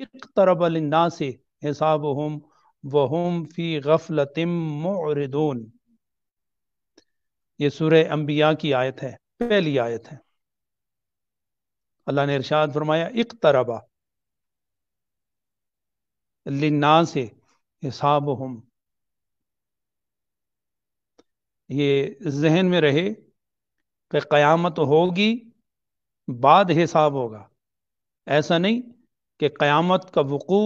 इकतरबलना से हिसाब हम वहम ये सूर अम्बिया की आयत है पहली आयत है अल्लाह ने इरशाद फरमाया इकतरबा लिन्ना से हिसाब हम ये जहन में रहे क़यामत होगी बाद हिसाब होगा ऐसा नहीं कि क़यामत का वक़ू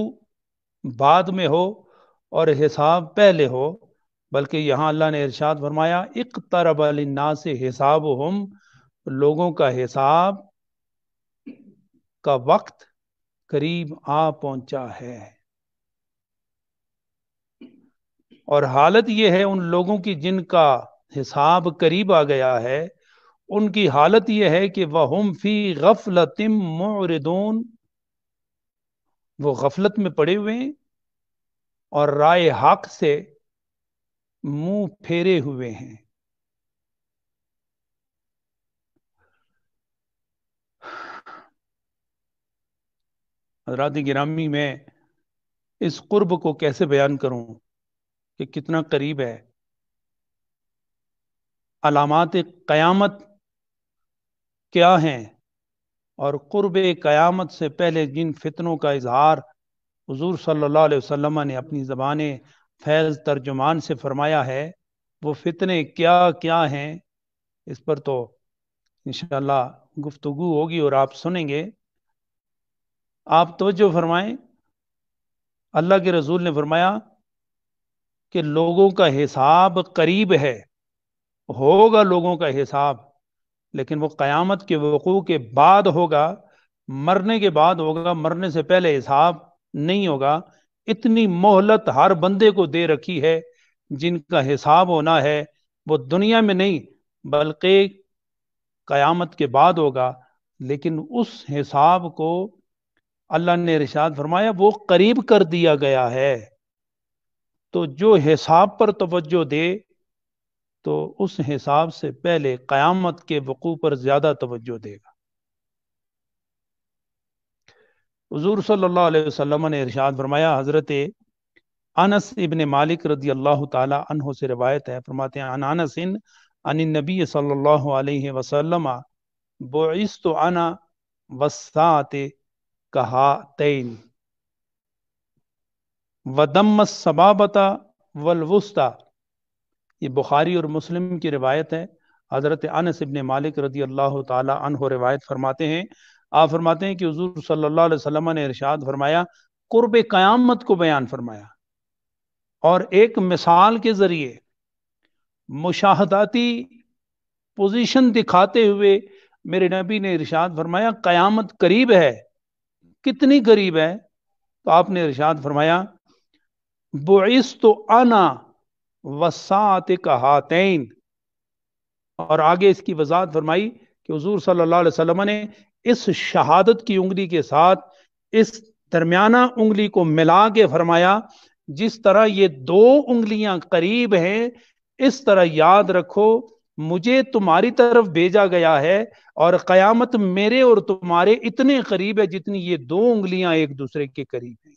बाद में हो और हिसाब पहले हो बल्कि यहाँ अल्लाह ने इरशाद फरमाया इकतरब अलन्ना से हिसाब हम लोगों का हिसाब का वक्त करीब आ पहुंचा है और हालत यह है उन लोगों की जिनका हिसाब करीब आ गया है उनकी हालत यह है कि वह हम फी गफलतिम मोरदून वो गफलत में पड़े हुए हैं और राय हाक से मुंह फेरे हुए हैं हजरात गिरामी में इस कुर्ब को कैसे बयान करूं कि कितना करीब है अलामत क़यामत क्या हैं और क़ुरब क़यामत से पहले जिन फितनों का इजहार हजूर सल्ला वसम ने अपनी ज़बान फैज़ तर्जुमान से फरमाया है वो फितने क्या क्या हैं इस पर तो इन गुफ्तु होगी और आप सुनेंगे आप तोज्जो फरमाएं अल्लाह के रसूल ने फरमाया कि लोगों का हिसाब करीब है होगा लोगों का हिसाब लेकिन वो क़यामत के वक़ू के बाद होगा मरने के बाद होगा मरने से पहले हिसाब नहीं होगा इतनी मोहलत हर बंदे को दे रखी है जिनका हिसाब होना है वो दुनिया में नहीं बल्कि क़यामत के बाद होगा लेकिन उस हिसाब को अल्लाह ने रिशाद फरमाया वो करीब कर दिया गया है तो जो हिसाब पर तवज्जो दे तो उस हिसाब से पहले क़यामत के वक़ू पर ज़्यादा तवज्जो देगा हजूर सल्लाम ने इरशाद फरमाया हज़रत अनस इबन मालिक रदी अल्लाह तहों से रवायत है फरमाते हैं अनानसिन अन नबी सल्ला वसलम बोइस तो अना वसात कहा तेन वदम सबाबता वलवस्ता ये बुखारी और मुस्लिम की रिवायत है हज़रत अनस इबन मालिक रदी अल्लाह तहो रिवायत फरमाते हैं आप फरमाते हैं कि हजूर सल्ला ने इरशाद फरमाया कुर्ब क्यामत को बयान फरमाया और एक मिसाल के ज़रिए मुशाहदाती पोजिशन दिखाते हुए मेरे नबी ने इरशाद फरमाया क्यामत करीब है कितनी करीब है तो आपने इरशाद फरमाया बोइस तो आना वसात कहातैन और आगे इसकी वजात फरमाई कि हजूर सल्लल्लाहु अलैहि ने इस शहादत की उंगली के साथ इस दरमियाना उंगली को मिला के फरमाया जिस तरह ये दो उंगलियां करीब हैं इस तरह याद रखो मुझे तुम्हारी तरफ भेजा गया है और क्यामत मेरे और तुम्हारे इतने करीब है जितनी ये दो उंगलियां एक दूसरे के करीब है